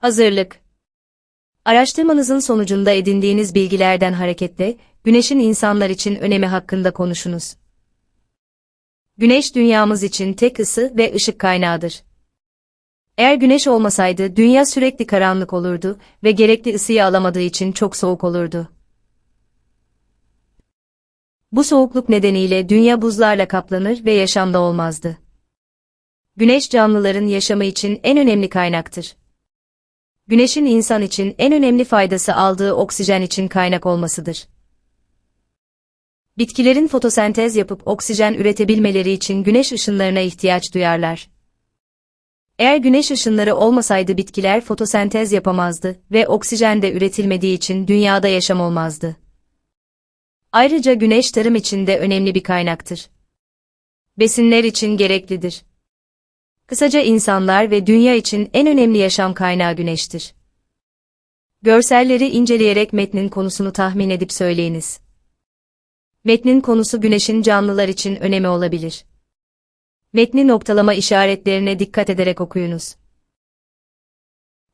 Hazırlık Araştırmanızın sonucunda edindiğiniz bilgilerden hareketle, Güneş'in insanlar için önemi hakkında konuşunuz. Güneş dünyamız için tek ısı ve ışık kaynağıdır. Eğer güneş olmasaydı dünya sürekli karanlık olurdu ve gerekli ısıyı alamadığı için çok soğuk olurdu. Bu soğukluk nedeniyle dünya buzlarla kaplanır ve yaşamda olmazdı. Güneş canlıların yaşamı için en önemli kaynaktır güneşin insan için en önemli faydası aldığı oksijen için kaynak olmasıdır. Bitkilerin fotosentez yapıp oksijen üretebilmeleri için güneş ışınlarına ihtiyaç duyarlar. Eğer güneş ışınları olmasaydı bitkiler fotosentez yapamazdı ve oksijen de üretilmediği için dünyada yaşam olmazdı. Ayrıca güneş tarım için de önemli bir kaynaktır. Besinler için gereklidir. Kısaca insanlar ve dünya için en önemli yaşam kaynağı güneştir. Görselleri inceleyerek metnin konusunu tahmin edip söyleyiniz. Metnin konusu güneşin canlılar için önemi olabilir. Metni noktalama işaretlerine dikkat ederek okuyunuz.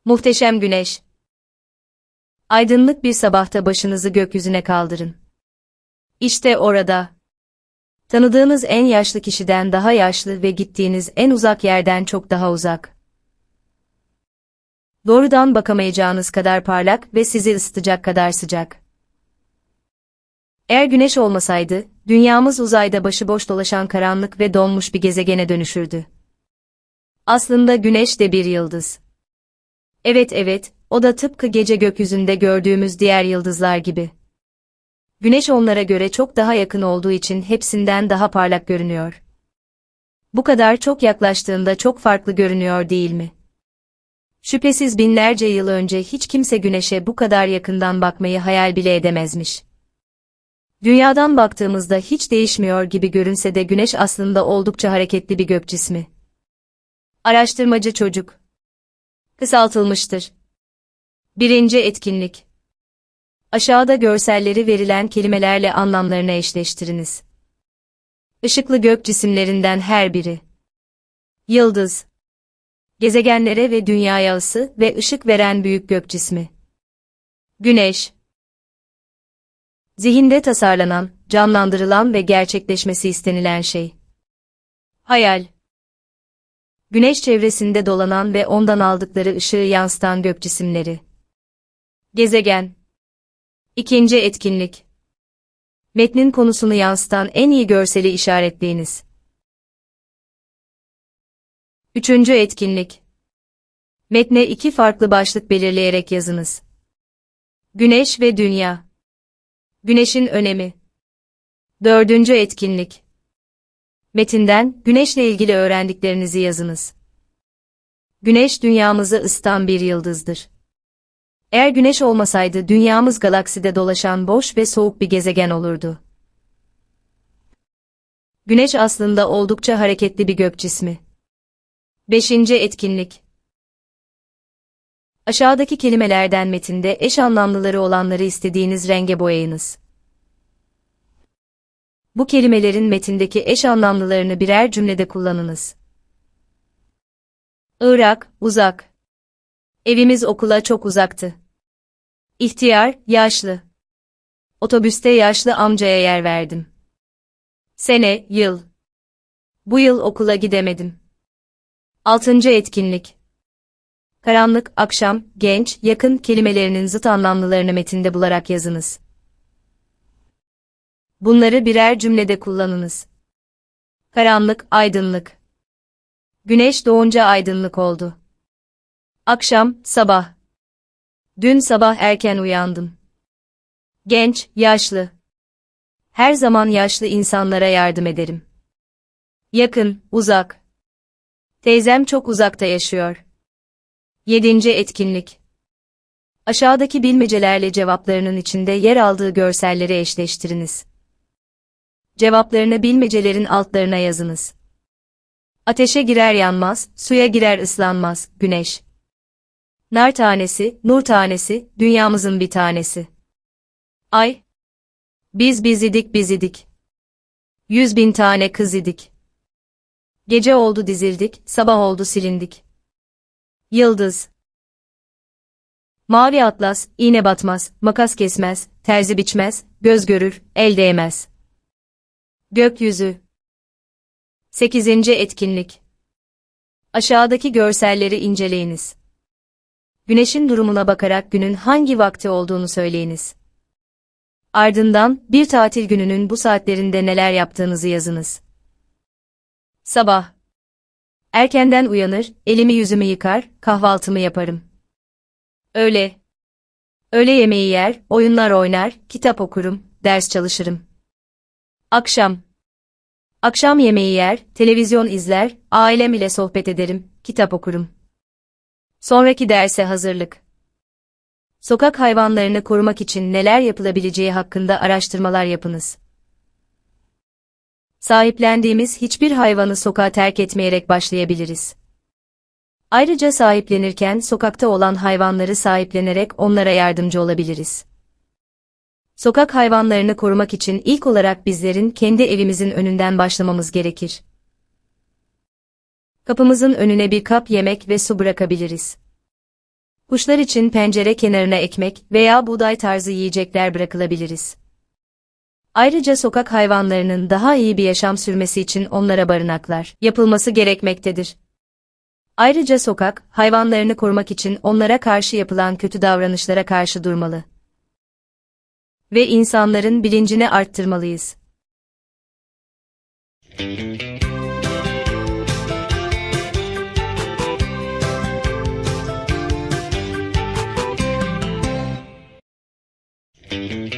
Muhteşem güneş. Aydınlık bir sabahta başınızı gökyüzüne kaldırın. İşte orada, Tanıdığınız en yaşlı kişiden daha yaşlı ve gittiğiniz en uzak yerden çok daha uzak. Doğrudan bakamayacağınız kadar parlak ve sizi ısıtacak kadar sıcak. Eğer güneş olmasaydı, dünyamız uzayda başıboş dolaşan karanlık ve donmuş bir gezegene dönüşürdü. Aslında güneş de bir yıldız. Evet evet, o da tıpkı gece gökyüzünde gördüğümüz diğer yıldızlar gibi güneş onlara göre çok daha yakın olduğu için hepsinden daha parlak görünüyor. Bu kadar çok yaklaştığında çok farklı görünüyor değil mi? Şüphesiz binlerce yıl önce hiç kimse güneşe bu kadar yakından bakmayı hayal bile edemezmiş. Dünyadan baktığımızda hiç değişmiyor gibi görünse de güneş aslında oldukça hareketli bir gök cismi. Araştırmacı çocuk. Kısaltılmıştır. Birinci etkinlik. Aşağıda görselleri verilen kelimelerle anlamlarına eşleştiriniz. Işıklı gök cisimlerinden her biri. Yıldız. Gezegenlere ve dünyaya ısı ve ışık veren büyük gök cismi. Güneş. Zihinde tasarlanan, canlandırılan ve gerçekleşmesi istenilen şey. Hayal. Güneş çevresinde dolanan ve ondan aldıkları ışığı yansıtan gök cisimleri. Gezegen. İkinci etkinlik. Metnin konusunu yansıtan en iyi görseli işaretleyiniz. Üçüncü etkinlik. Metne iki farklı başlık belirleyerek yazınız. Güneş ve Dünya. Güneşin önemi. Dördüncü etkinlik. Metinden güneşle ilgili öğrendiklerinizi yazınız. Güneş dünyamızı ısıtan bir yıldızdır. Eğer güneş olmasaydı dünyamız galakside dolaşan boş ve soğuk bir gezegen olurdu. Güneş aslında oldukça hareketli bir gök cismi. 5. Etkinlik Aşağıdaki kelimelerden metinde eş anlamlıları olanları istediğiniz renge boyayınız. Bu kelimelerin metindeki eş anlamlılarını birer cümlede kullanınız. Irak, uzak, Evimiz okula çok uzaktı. İhtiyar, yaşlı. Otobüste yaşlı amcaya yer verdim. Sene, yıl. Bu yıl okula gidemedim. Altıncı etkinlik. Karanlık, akşam, genç, yakın kelimelerinin zıt anlamlılarını metinde bularak yazınız. Bunları birer cümlede kullanınız. Karanlık, aydınlık. Güneş doğunca aydınlık oldu. Akşam, sabah. Dün sabah erken uyandım. Genç, yaşlı. Her zaman yaşlı insanlara yardım ederim. Yakın, uzak. Teyzem çok uzakta yaşıyor. Yedinci Etkinlik Aşağıdaki bilmecelerle cevaplarının içinde yer aldığı görselleri eşleştiriniz. Cevaplarını bilmecelerin altlarına yazınız. Ateşe girer yanmaz, suya girer ıslanmaz, güneş nar tanesi, nur tanesi, dünyamızın bir tanesi. Ay, biz biz idik biz idik. Yüz bin tane kız idik. Gece oldu dizildik, sabah oldu silindik. Yıldız. Mavi atlas, iğne batmaz, makas kesmez, terzi biçmez, göz görür, el değmez. Gökyüzü. Sekizinci etkinlik. Aşağıdaki görselleri inceleyiniz güneşin durumuna bakarak günün hangi vakti olduğunu söyleyiniz. Ardından bir tatil gününün bu saatlerinde neler yaptığınızı yazınız. Sabah. Erkenden uyanır, elimi yüzümü yıkar, kahvaltımı yaparım. Öğle. Öğle yemeği yer, oyunlar oynar, kitap okurum, ders çalışırım. Akşam. Akşam yemeği yer, televizyon izler, ailem ile sohbet ederim, kitap okurum. Sonraki derse hazırlık. Sokak hayvanlarını korumak için neler yapılabileceği hakkında araştırmalar yapınız. Sahiplendiğimiz hiçbir hayvanı sokağa terk etmeyerek başlayabiliriz. Ayrıca sahiplenirken sokakta olan hayvanları sahiplenerek onlara yardımcı olabiliriz. Sokak hayvanlarını korumak için ilk olarak bizlerin kendi evimizin önünden başlamamız gerekir kapımızın önüne bir kap yemek ve su bırakabiliriz. Kuşlar için pencere kenarına ekmek veya buğday tarzı yiyecekler bırakılabiliriz. Ayrıca sokak hayvanlarının daha iyi bir yaşam sürmesi için onlara barınaklar yapılması gerekmektedir. Ayrıca sokak, hayvanlarını korumak için onlara karşı yapılan kötü davranışlara karşı durmalı. Ve insanların bilincini arttırmalıyız. Müzik Mm-hmm.